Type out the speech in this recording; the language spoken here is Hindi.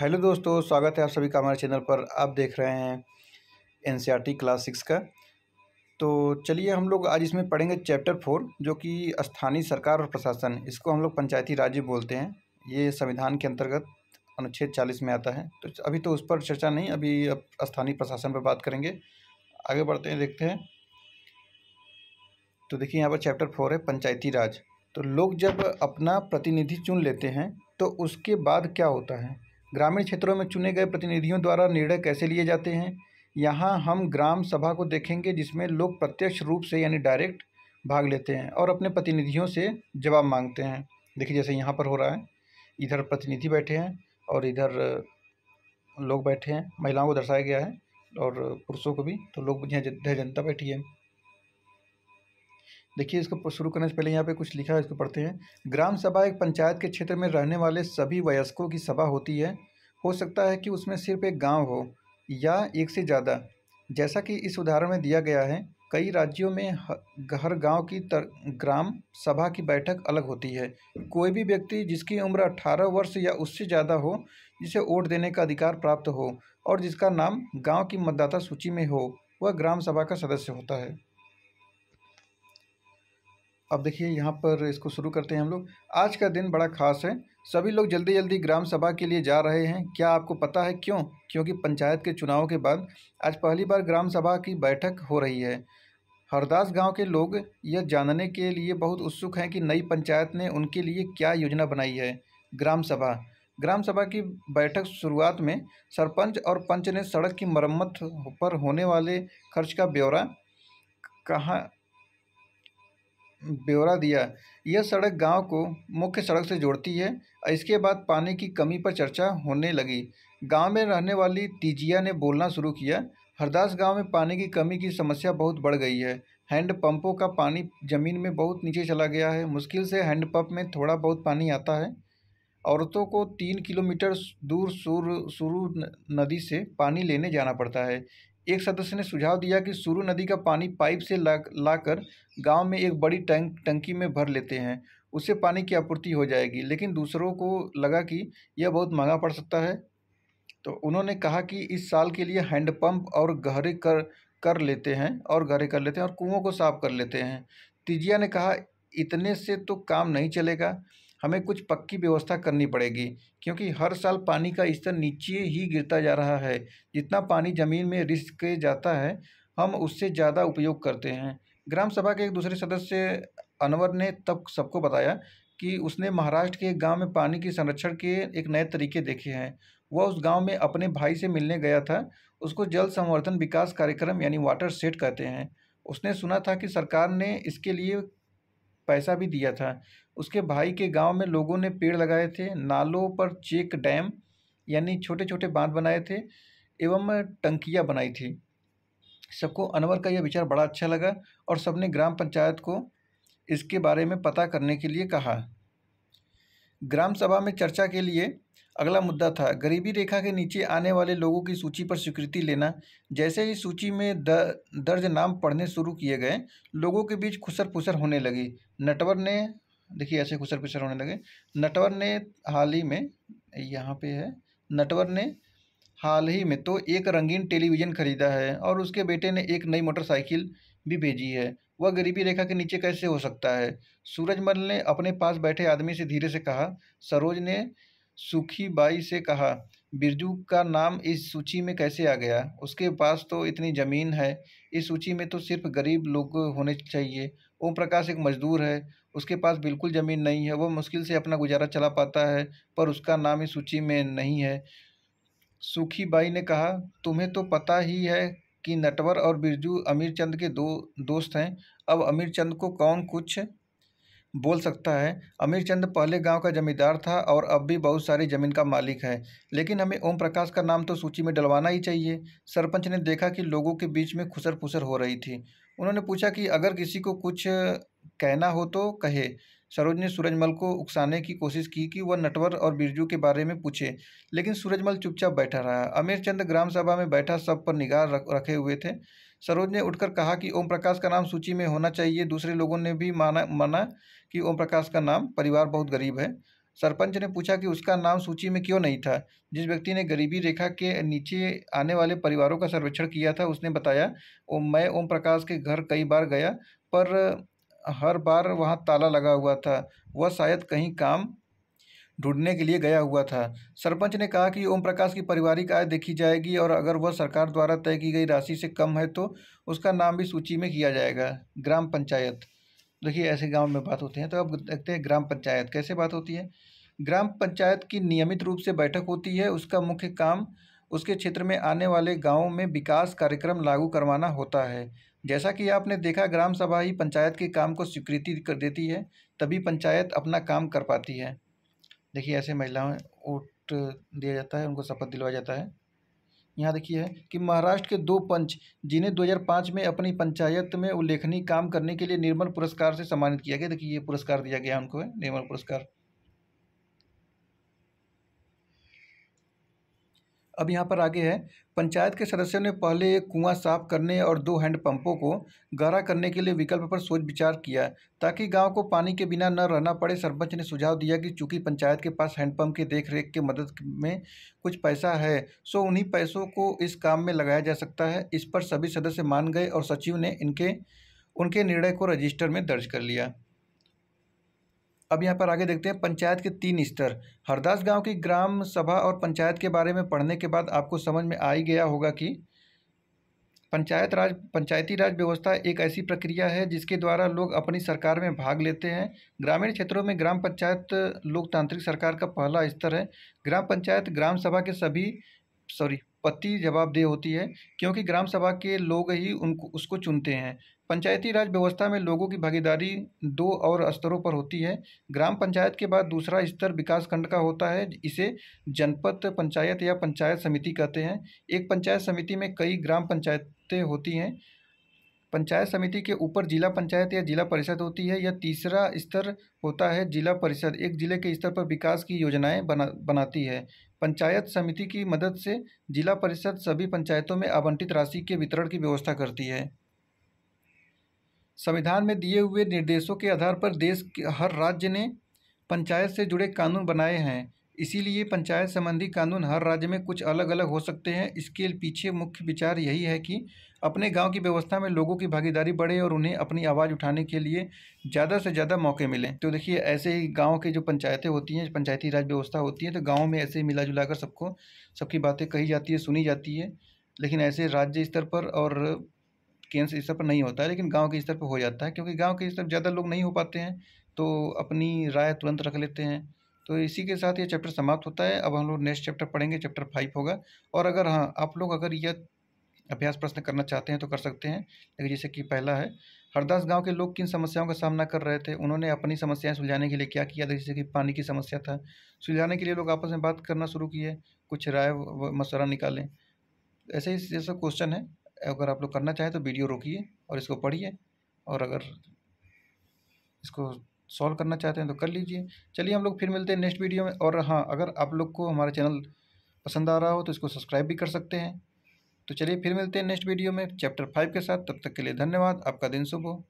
हेलो दोस्तों स्वागत है आप सभी का हमारे चैनल पर आप देख रहे हैं एन क्लास सिक्स का तो चलिए हम लोग आज इसमें पढ़ेंगे चैप्टर फोर जो कि स्थानीय सरकार और प्रशासन इसको हम लोग पंचायती राज्य बोलते हैं ये संविधान के अंतर्गत अनुच्छेद चालीस में आता है तो अभी तो उस पर चर्चा नहीं अभी अब स्थानीय प्रशासन पर बात करेंगे आगे बढ़ते हैं देखते हैं तो देखिए यहाँ पर चैप्टर फोर है पंचायती राज तो लोग जब अपना प्रतिनिधि चुन लेते हैं तो उसके बाद क्या होता है ग्रामीण क्षेत्रों में चुने गए प्रतिनिधियों द्वारा निर्णय कैसे लिए जाते हैं यहाँ हम ग्राम सभा को देखेंगे जिसमें लोग प्रत्यक्ष रूप से यानी डायरेक्ट भाग लेते हैं और अपने प्रतिनिधियों से जवाब मांगते हैं देखिए जैसे यहाँ पर हो रहा है इधर प्रतिनिधि बैठे हैं और इधर लोग बैठे हैं महिलाओं को दर्शाया गया है और पुरुषों को भी तो लोग जनता बैठी है देखिए इसको शुरू करने से पहले यहाँ पे कुछ लिखा है इसको पढ़ते हैं ग्राम सभा एक पंचायत के क्षेत्र में रहने वाले सभी वयस्कों की सभा होती है हो सकता है कि उसमें सिर्फ एक गांव हो या एक से ज़्यादा जैसा कि इस उदाहरण में दिया गया है कई राज्यों में हर गांव की तर, ग्राम सभा की बैठक अलग होती है कोई भी व्यक्ति जिसकी उम्र अट्ठारह वर्ष या उससे ज़्यादा हो जिसे वोट देने का अधिकार प्राप्त हो और जिसका नाम गाँव की मतदाता सूची में हो वह ग्राम सभा का सदस्य होता है अब देखिए यहाँ पर इसको शुरू करते हैं हम लोग आज का दिन बड़ा खास है सभी लोग जल्दी जल्दी ग्राम सभा के लिए जा रहे हैं क्या आपको पता है क्यों क्योंकि पंचायत के चुनाव के बाद आज पहली बार ग्राम सभा की बैठक हो रही है हरदास गांव के लोग यह जानने के लिए बहुत उत्सुक हैं कि नई पंचायत ने उनके लिए क्या योजना बनाई है ग्राम सभा ग्राम सभा की बैठक शुरुआत में सरपंच और पंच ने सड़क की मरम्मत पर होने वाले खर्च का ब्यौरा कहाँ ब्यौरा दिया यह सड़क गांव को मुख्य सड़क से जोड़ती है इसके बाद पानी की कमी पर चर्चा होने लगी गांव में रहने वाली तीजिया ने बोलना शुरू किया हरदास गांव में पानी की कमी की समस्या बहुत बढ़ गई है हैंड पंपों का पानी ज़मीन में बहुत नीचे चला गया है मुश्किल से हैंड में थोड़ा बहुत पानी आता है औरतों को तीन किलोमीटर दूर सुरु सुरू नदी से पानी लेने जाना पड़ता है एक सदस्य ने सुझाव दिया कि सुरु नदी का पानी पाइप से ला लाकर गांव में एक बड़ी टैंक टंकी में भर लेते हैं उससे पानी की आपूर्ति हो जाएगी लेकिन दूसरों को लगा कि यह बहुत महंगा पड़ सकता है तो उन्होंने कहा कि इस साल के लिए हैंडपम्प और गहरे कर कर लेते हैं और गहरे कर लेते हैं और कुओं को साफ कर लेते हैं तिजिया ने कहा इतने से तो काम नहीं चलेगा हमें कुछ पक्की व्यवस्था करनी पड़ेगी क्योंकि हर साल पानी का स्तर नीचे ही गिरता जा रहा है जितना पानी ज़मीन में रिस के जाता है हम उससे ज़्यादा उपयोग करते हैं ग्राम सभा के एक दूसरे सदस्य अनवर ने तब सबको बताया कि उसने महाराष्ट्र के एक गाँव में पानी के संरक्षण के एक नए तरीके देखे हैं वह उस गांव में अपने भाई से मिलने गया था उसको जल संवर्धन विकास कार्यक्रम यानी वाटर सेट कहते हैं उसने सुना था कि सरकार ने इसके लिए पैसा भी दिया था उसके भाई के गांव में लोगों ने पेड़ लगाए थे नालों पर चेक डैम यानी छोटे छोटे बांध बनाए थे एवं टंकियाँ बनाई थी सबको अनवर का यह विचार बड़ा अच्छा लगा और सबने ग्राम पंचायत को इसके बारे में पता करने के लिए कहा ग्राम सभा में चर्चा के लिए अगला मुद्दा था गरीबी रेखा के नीचे आने वाले लोगों की सूची पर स्वीकृति लेना जैसे ही सूची में द, दर्ज नाम पढ़ने शुरू किए गए लोगों के बीच खुसर पुसर होने लगी नटवर ने देखिए ऐसे खुसर पिसर होने लगे नटवर ने हाल ही में यहाँ पे है नटवर ने हाल ही में तो एक रंगीन टेलीविज़न खरीदा है और उसके बेटे ने एक नई मोटरसाइकिल भी भेजी है वह गरीबी रेखा के नीचे कैसे हो सकता है सूरजमल ने अपने पास बैठे आदमी से धीरे से कहा सरोज ने सुखी बाई से कहा बिरजू का नाम इस सूची में कैसे आ गया उसके पास तो इतनी ज़मीन है इस सूची में तो सिर्फ गरीब लोग होने चाहिए ओम प्रकाश एक मजदूर है उसके पास बिल्कुल ज़मीन नहीं है वो मुश्किल से अपना गुजारा चला पाता है पर उसका नाम ही सूची में नहीं है सूखी बाई ने कहा तुम्हें तो पता ही है कि नटवर और बिरजू अमीर चंद के दो दोस्त हैं अब अमीर चंद को कौन कुछ बोल सकता है अमीर चंद पहले गांव का जमींदार था और अब भी बहुत सारी ज़मीन का मालिक है लेकिन हमें ओम प्रकाश का नाम तो सूची में डलवाना ही चाहिए सरपंच ने देखा कि लोगों के बीच में खुसर पुसर हो रही थी उन्होंने पूछा कि अगर किसी को कुछ कहना हो तो कहे सरोज ने सूरजमल को उकसाने की कोशिश की कि वह नटवर और बिरजू के बारे में पूछे लेकिन सूरजमल चुपचाप बैठा रहा अमीर चंद ग्राम सभा में बैठा सब पर निगाह रखे हुए थे सरोज ने उठकर कहा कि ओम प्रकाश का नाम सूची में होना चाहिए दूसरे लोगों ने भी माना माना कि ओम प्रकाश का नाम परिवार बहुत गरीब है सरपंच ने पूछा कि उसका नाम सूची में क्यों नहीं था जिस व्यक्ति ने गरीबी रेखा के नीचे आने वाले परिवारों का सर्वेक्षण किया था उसने बताया ओ, मैं ओम प्रकाश के घर कई बार गया पर हर बार वहाँ ताला लगा हुआ था वह शायद कहीं काम ढूंढने के लिए गया हुआ था सरपंच ने कहा कि ओम प्रकाश की पारिवारिक आय देखी जाएगी और अगर वह सरकार द्वारा तय की गई राशि से कम है तो उसका नाम भी सूची में किया जाएगा ग्राम पंचायत देखिए ऐसे गाँव में बात होती है तो अब देखते हैं ग्राम पंचायत कैसे बात होती है ग्राम पंचायत की नियमित रूप से बैठक होती है उसका मुख्य काम उसके क्षेत्र में आने वाले गाँव में विकास कार्यक्रम लागू करवाना होता है जैसा कि आपने देखा ग्राम सभा ही पंचायत के काम को स्वीकृति कर देती है तभी पंचायत अपना काम कर पाती है देखिए ऐसे महिलाओं वोट दिया जाता है उनको शपथ दिलवाया जाता है यहाँ देखिए कि महाराष्ट्र के दो पंच जिन्हें 2005 में अपनी पंचायत में उल्लेखनीय काम करने के लिए निर्मल पुरस्कार से सम्मानित किया गया देखिए ये पुरस्कार दिया गया उनको निर्मल पुरस्कार अब यहाँ पर आगे है पंचायत के सदस्यों ने पहले एक कुआं साफ करने और दो हैंडपम्पों को गहरा करने के लिए विकल्प पर सोच विचार किया ताकि गांव को पानी के बिना न रहना पड़े सरपंच ने सुझाव दिया कि चूंकि पंचायत के पास हैंडपंप की देखरेख के मदद में कुछ पैसा है सो उन्हीं पैसों को इस काम में लगाया जा सकता है इस पर सभी सदस्य मान गए और सचिव ने इनके उनके निर्णय को रजिस्टर में दर्ज कर लिया अब यहाँ पर आगे देखते हैं पंचायत के तीन स्तर हरदास गांव की ग्राम सभा और पंचायत के बारे में पढ़ने के बाद आपको समझ में आ ही गया होगा कि पंचायत राज पंचायती राज व्यवस्था एक ऐसी प्रक्रिया है जिसके द्वारा लोग अपनी सरकार में भाग लेते हैं ग्रामीण क्षेत्रों में ग्राम पंचायत लोकतांत्रिक सरकार का पहला स्तर है ग्राम पंचायत ग्राम सभा के सभी सॉरी पति जवाबदेह होती है क्योंकि ग्राम सभा के लोग ही उनको उसको चुनते हैं पंचायती राज व्यवस्था में लोगों की भागीदारी दो और स्तरों पर होती है ग्राम पंचायत के बाद दूसरा स्तर विकास खंड का होता है इसे जनपद पंचायत या पंचायत समिति कहते हैं एक पंचायत समिति में कई ग्राम पंचायतें होती हैं पंचायत समिति के ऊपर जिला पंचायत या जिला परिषद होती है या तीसरा स्तर होता है जिला परिषद एक जिले के स्तर पर विकास की योजनाएं बना बनाती है पंचायत समिति की मदद से जिला परिषद सभी पंचायतों में आवंटित राशि के वितरण की व्यवस्था करती है संविधान में दिए हुए निर्देशों के आधार पर देश के हर राज्य ने पंचायत से जुड़े कानून बनाए हैं इसीलिए पंचायत संबंधी कानून हर राज्य में कुछ अलग अलग हो सकते हैं इसके पीछे मुख्य विचार यही है कि अपने गांव की व्यवस्था में लोगों की भागीदारी बढ़े और उन्हें अपनी आवाज़ उठाने के लिए ज़्यादा से ज़्यादा मौके मिलें तो देखिए ऐसे ही गाँव के जो पंचायतें होती हैं पंचायती राज व्यवस्था होती है तो गाँव में ऐसे मिला जुला कर सबको सबकी बातें कही जाती है सुनी जाती है लेकिन ऐसे राज्य स्तर पर और केंद्र स्तर पर नहीं होता है लेकिन गाँव के स्तर पर हो जाता है क्योंकि गाँव के स्तर ज़्यादा लोग नहीं हो पाते हैं तो अपनी राय तुरंत रख लेते हैं तो इसी के साथ ये चैप्टर समाप्त होता है अब हम लोग नेक्स्ट चैप्टर पढ़ेंगे चैप्टर फाइव होगा और अगर हाँ आप लोग अगर यह अभ्यास प्रश्न करना चाहते हैं तो कर सकते हैं लेकिन जैसे कि पहला है हरदास गांव के लोग किन समस्याओं का सामना कर रहे थे उन्होंने अपनी समस्याएं सुलझाने के लिए क्या किया था जैसे कि पानी की समस्या था सुलझाने के लिए लोग आपस में बात करना शुरू किए कुछ राय मशवरा निकालें ऐसे ही जैसा क्वेश्चन है अगर आप लोग करना चाहें तो वीडियो रोकिए और इसको पढ़िए और अगर इसको सॉल्व करना चाहते हैं तो कर लीजिए चलिए हम लोग फिर मिलते हैं नेक्स्ट वीडियो में और हाँ अगर आप लोग को हमारा चैनल पसंद आ रहा हो तो इसको सब्सक्राइब भी कर सकते हैं तो चलिए फिर मिलते हैं नेक्स्ट वीडियो में चैप्टर फाइव के साथ तब तक के लिए धन्यवाद आपका दिन शुभ हो